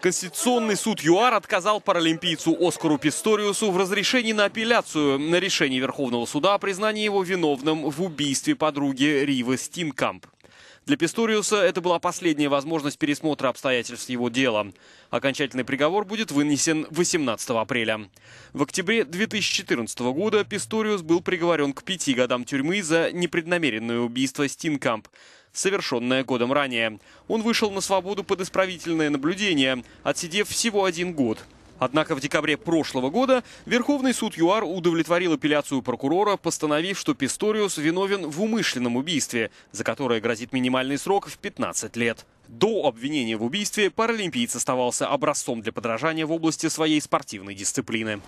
Конституционный суд ЮАР отказал паралимпийцу Оскару Писториусу в разрешении на апелляцию на решение Верховного суда о признании его виновным в убийстве подруги Ривы Стинкамп. Для Писториуса это была последняя возможность пересмотра обстоятельств его дела. Окончательный приговор будет вынесен 18 апреля. В октябре 2014 года Писториус был приговорен к пяти годам тюрьмы за непреднамеренное убийство Стинкамп совершенное годом ранее. Он вышел на свободу под исправительное наблюдение, отсидев всего один год. Однако в декабре прошлого года Верховный суд ЮАР удовлетворил апелляцию прокурора, постановив, что Писториус виновен в умышленном убийстве, за которое грозит минимальный срок в 15 лет. До обвинения в убийстве паралимпиец оставался образцом для подражания в области своей спортивной дисциплины.